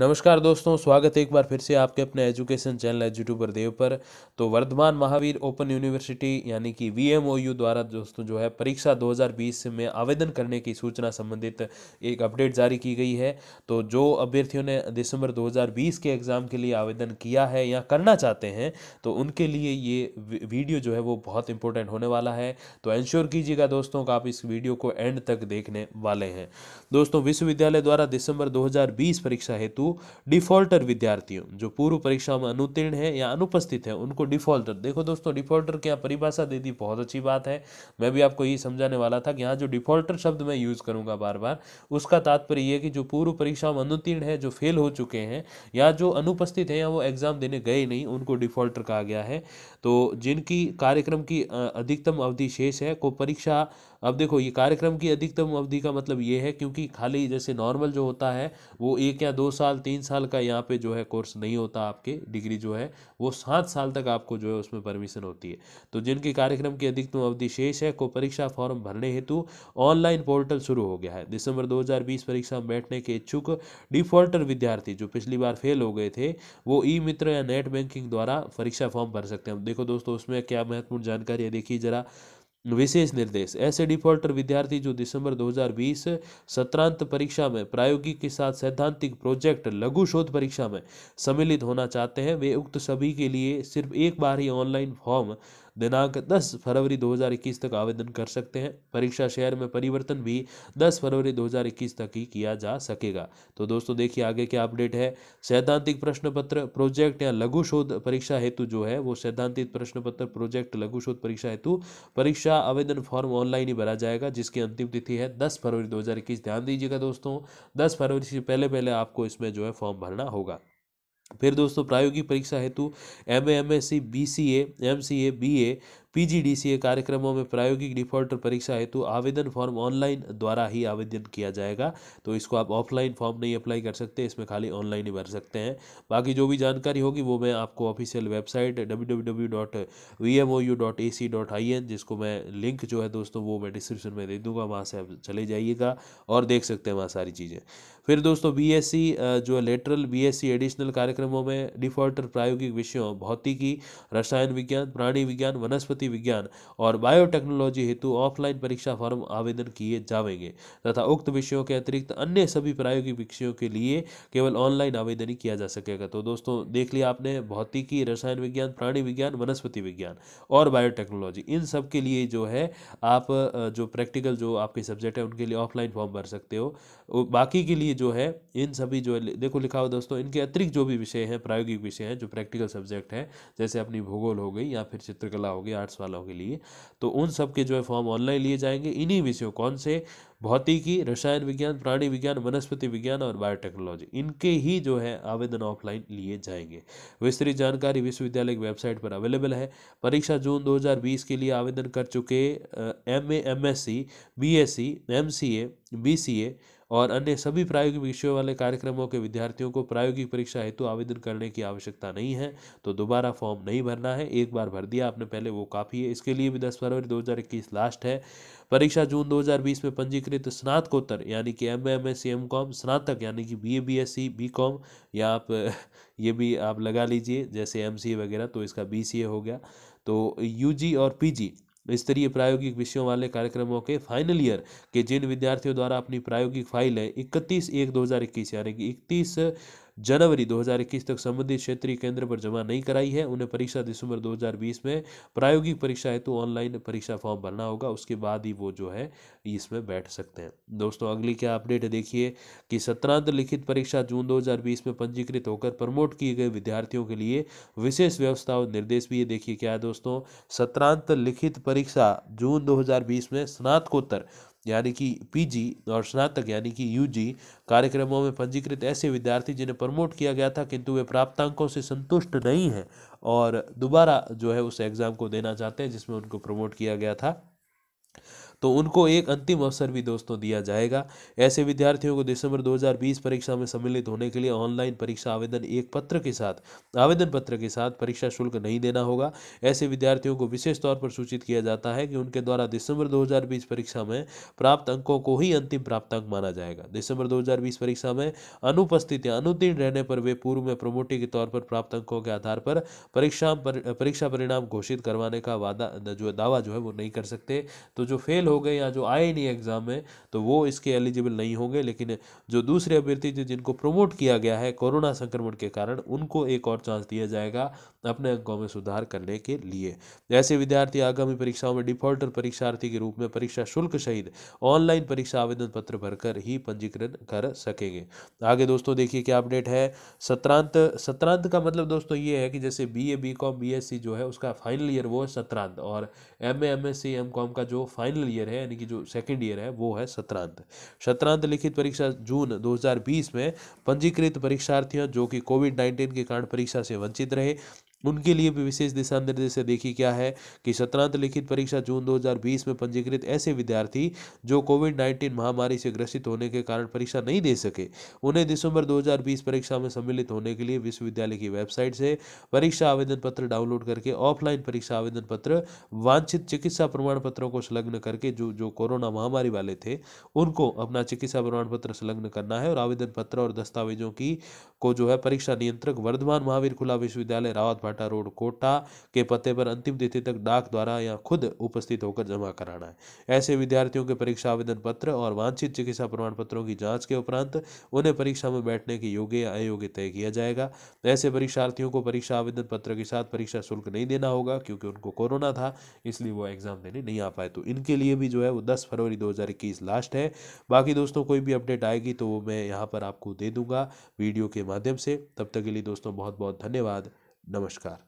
नमस्कार दोस्तों स्वागत है एक बार फिर से आपके अपने एजुकेशन चैनल एजुट्यूबर देव पर तो वर्धमान महावीर ओपन यूनिवर्सिटी यानी कि वी द्वारा दोस्तों जो है परीक्षा 2020 में आवेदन करने की सूचना संबंधित एक अपडेट जारी की गई है तो जो अभ्यर्थियों ने दिसंबर 2020 के एग्ज़ाम के लिए आवेदन किया है या करना चाहते हैं तो उनके लिए ये वीडियो जो है वो बहुत इंपॉर्टेंट होने वाला है तो एंश्योर कीजिएगा दोस्तों का आप इस वीडियो को एंड तक देखने वाले हैं दोस्तों विश्वविद्यालय द्वारा दिसंबर दो परीक्षा हेतु डिफॉल्टर विद्यार्थियों जो पूर्व परीक्षा में अनुत्तीर्ण है या अनुपस्थित है उनको डिफॉल्टर देखो दोस्तों डिफॉल्टर क्या परिभाषा दे दी बहुत अच्छी बात है मैं भी आपको यही समझाने वाला था कि यहाँ जो डिफॉल्टर शब्द मैं यूज़ करूंगा बार बार उसका तात्पर्य यह कि जो पूर्व परीक्षा में अनुत्तीर्ण है जो फेल हो चुके हैं या जो अनुपस्थित है या वो एग्ज़ाम देने गए नहीं उनको डिफॉल्टर कहा गया है तो जिनकी कार्यक्रम की अधिकतम अवधि शेष है को परीक्षा अब देखो ये कार्यक्रम की अधिकतम अवधि का मतलब ये है क्योंकि खाली जैसे नॉर्मल जो होता है वो एक या दो साल तीन साल का यहाँ पे जो है कोर्स नहीं होता आपके डिग्री जो है वो सात साल तक आपको जो है उसमें परमिशन होती है तो जिनके कार्यक्रम की अधिकतम अवधि शेष है को परीक्षा फॉर्म भरने हेतु ऑनलाइन पोर्टल शुरू हो गया है दिसंबर दो परीक्षा में बैठने के इच्छुक डिफॉल्टर विद्यार्थी जो पिछली बार फेल हो गए थे वो ई मित्र या नेट बैंकिंग द्वारा परीक्षा फॉर्म भर सकते हैं देखो दोस्तों उसमें क्या महत्वपूर्ण जानकारी है देखिए जरा विशेष निर्देश ऐसे डिफॉल्टर विद्यार्थी जो दिसंबर 2020 सत्रांत परीक्षा में प्रायोगिक के साथ सैद्धांतिक प्रोजेक्ट लघु शोध परीक्षा में सम्मिलित होना चाहते हैं वे उक्त सभी के लिए सिर्फ एक बार ही ऑनलाइन फॉर्म दिनांक 10 फरवरी 2021 तक आवेदन कर सकते हैं परीक्षा शेयर में परिवर्तन भी 10 फरवरी 2021 तक ही किया जा सकेगा तो दोस्तों देखिए आगे क्या अपडेट है सैद्धांतिक प्रश्न पत्र प्रोजेक्ट या लघु शोध परीक्षा हेतु जो है वो सैद्धांतिक प्रश्न पत्र प्रोजेक्ट लघु शोध परीक्षा हेतु परीक्षा आवेदन फॉर्म ऑनलाइन ही भरा जाएगा जिसकी अंतिम तिथि है दस फरवरी दो ध्यान दीजिएगा दोस्तों दस फरवरी से पहले पहले आपको इसमें जो है फॉर्म भरना होगा फिर दोस्तों प्रायोगिक परीक्षा हेतु M A M S C B C A M C A B A PGDCA कार्यक्रमों में प्रायोगिक डिफॉल्टर परीक्षा हेतु आवेदन फॉर्म ऑनलाइन द्वारा ही आवेदन किया जाएगा तो इसको आप ऑफलाइन फॉर्म नहीं अप्लाई कर सकते इसमें खाली ऑनलाइन ही भर सकते हैं बाकी जो भी जानकारी होगी वो मैं आपको ऑफिशियल वेबसाइट डब्ल्यू जिसको मैं लिंक जो है दोस्तों वो मैं डिस्क्रिप्शन में दे दूंगा वहाँ से आप चले जाइएगा और देख सकते हैं वहाँ सारी चीज़ें फिर दोस्तों बी जो है लेटरल बी एडिशनल कार्यक्रमों में डिफॉल्टर प्रायोगिक विषयों भौतिकी रसायन विज्ञान प्राणी विज्ञान वनस्पति कृषि विज्ञान और बायोटेक्नोलॉजी हेतु ऑफलाइन परीक्षा फॉर्म आवेदन किए जाएंगे तथा उक्त विषयों के अतिरिक्त अन्य सभी प्रायोगिक विषयों के लिए केवल ऑनलाइन आवेदन ही किया जा सकेगा तो दोस्तों देख लिया आपने भौतिकी रसायन विज्ञान प्राणी विज्ञान वनस्पति विज्ञान और बायोटेक्नोलॉजी इन सब के लिए जो है आप जो प्रैक्टिकल जो आपके सब्जेक्ट है उनके लिए ऑफलाइन फॉर्म भर सकते हो बाकी के लिए जो है इन सभी जो देखो लिखा हुआ दोस्तों इनके अतिरिक्त जो भी विषय हैं प्रायोगिक विषय हैं जो प्रैक्टिकल सब्जेक्ट हैं जैसे अपनी भूगोल हो गई या फिर चित्रकला हो गई आर्ट आर्ट्स वालों के लिए तो उन सब के जो है फॉर्म ऑनलाइन लिए जाएंगे इन्हीं विषयों कौन से भौतिकी रसायन विज्ञान प्राणी विज्ञान वनस्पति विज्ञान और बायोटेक्नोलॉजी इनके ही जो है आवेदन ऑफलाइन लिए जाएंगे विस्तृत जानकारी विश्वविद्यालय की वेबसाइट पर अवेलेबल है परीक्षा जून 2020 के लिए आवेदन कर चुके M A M S C B S C M C A B C A और अन्य सभी प्रायोगिक विषयों वाले कार्यक्रमों के विद्यार्थियों को प्रायोगिक परीक्षा हेतु आवेदन करने की आवश्यकता नहीं है तो दोबारा फॉर्म नहीं भरना है एक बार भर दिया आपने पहले वो काफ़ी है इसके लिए भी दस फरवरी दो लास्ट है परीक्षा जून 2020 में पंजीकृत स्नातकोत्तर यानी कि M M S C M com स्नातक यानी कि B A B S C B com या आप ये भी आप लगा लीजिए जैसे एम सी ए वगैरह तो इसका बी सी ए हो गया तो यू जी और पी जी स्तरीय प्रायोगिक विषयों वाले कार्यक्रमों के फाइनल ईयर के जिन विद्यार्थियों द्वारा अपनी प्रायोगिक फाइलें इकतीस एक दो हजार इक्कीस यानी कि इकतीस जनवरी 2021 तक संबंधित क्षेत्रीय केंद्र पर जमा नहीं कराई है उन्हें परीक्षा दिसंबर 2020 में प्रायोगिक परीक्षा हेतु तो ऑनलाइन परीक्षा फॉर्म भरना होगा उसके बाद ही वो जो है इसमें बैठ सकते हैं दोस्तों अगली क्या अपडेट देखिए कि सत्रांत लिखित परीक्षा जून दो में पंजीकृत होकर प्रमोट किए गए विद्यार्थियों के लिए विशेष व्यवस्था और निर्देश भी ये देखिए क्या है दोस्तों सत्रांत लिखित परीक्षा जून दो में स्नातकोत्तर यानी कि पीजी और स्नातक यानी कि यूजी कार्यक्रमों में पंजीकृत ऐसे विद्यार्थी जिन्हें प्रमोट किया गया था किंतु वे प्राप्तांकों से संतुष्ट नहीं हैं और दोबारा जो है उस एग्ज़ाम को देना चाहते हैं जिसमें उनको प्रमोट किया गया था तो उनको एक अंतिम अवसर भी दोस्तों दिया जाएगा ऐसे विद्यार्थियों को दिसंबर 2020 परीक्षा में सम्मिलित होने के लिए ऑनलाइन परीक्षा आवेदन एक पत्र के साथ आवेदन पत्र के साथ परीक्षा शुल्क नहीं देना होगा ऐसे विद्यार्थियों को विशेष तौर पर सूचित किया जाता है कि उनके द्वारा दिसंबर दो परीक्षा में प्राप्त अंकों को ही अंतिम प्राप्तांक माना जाएगा दिसंबर दो परीक्षा में अनुपस्थित या अनुत्तीर्ण रहने पर वे पूर्व में प्रमोटी के तौर पर प्राप्त अंकों के आधार पर परीक्षा परीक्षा परिणाम घोषित करवाने का वादा जो दावा जो है वो नहीं कर सकते तो जो फेल हो गए या जो आए नहीं एग्ज़ाम में तो वो इसके एलिजिबल नहीं होंगे लेकिन जो दूसरे अभ्यर्थी थे जिनको प्रमोट किया गया है कोरोना संक्रमण के कारण उनको एक और चांस दिया जाएगा अपने अंकों में सुधार करने के लिए ऐसे विद्यार्थी आगामी परीक्षाओं में डिफॉल्टर परीक्षार्थी के रूप में परीक्षा शुल्क सहित ऑनलाइन परीक्षा आवेदन पत्र भरकर ही पंजीकरण कर सकेंगे आगे दोस्तों देखिए क्या अपडेट है सत्रांत सत्रांत का मतलब दोस्तों ये है कि जैसे B A B com B S C जो है उसका फाइनल ईयर वो है सत्रांत और M A M S C M com का जो फाइनल ईयर ईयर है यानी कि जो सेकेंड ईयर है वो है सत्रांत सत्रांत लिखित परीक्षा जून 2020 में पंजीकृत परीक्षार्थियों जो कि कोविड 19 के कारण परीक्षा से वंचित रहे उनके लिए भी विशेष दिशा निर्देश देखी क्या है कि सत्रांत लिखित परीक्षा जून 2020 में पंजीकृत ऐसे विद्यार्थी जो कोविड 19 महामारी से ग्रसित होने के कारण परीक्षा नहीं दे सके उन्हें दिसंबर 2020 परीक्षा में सम्मिलित होने के लिए विश्वविद्यालय की वेबसाइट से परीक्षा आवेदन पत्र डाउनलोड करके ऑफलाइन परीक्षा आवेदन पत्र वांछित चिकित्सा प्रमाण पत्रों को संलग्न करके जो जो कोरोना महामारी वाले थे उनको अपना चिकित्सा प्रमाण पत्र संलग्न करना है और आवेदन पत्र और दस्तावेजों की को जो है परीक्षा नियंत्रक वर्धमान महावीर खुला विश्वविद्यालय रावत बाटा रोड कोटा के पते पर अंतिम तिथि तक डाक द्वारा या खुद उपस्थित होकर जमा कराना है ऐसे विद्यार्थियों के परीक्षा आवेदन पत्र और वांछित चिकित्सा प्रमाण पत्रों की जाँच के उपरांत उन्हें परीक्षा में बैठने के योग्य या अयोग्य तय किया जाएगा ऐसे परीक्षार्थियों को परीक्षा आवेदन पत्र के साथ परीक्षा शुल्क नहीं देना होगा क्योंकि उनको कोरोना था इसलिए वो एग्जाम देने नहीं आ पाए तो इनके लिए भी जो है वो दस फरवरी दो लास्ट है बाकी दोस्तों कोई भी अपडेट आएगी तो वो मैं यहाँ पर आपको दे दूंगा वीडियो के माध्यम से तब तक के लिए दोस्तों बहुत बहुत धन्यवाद नमस्कार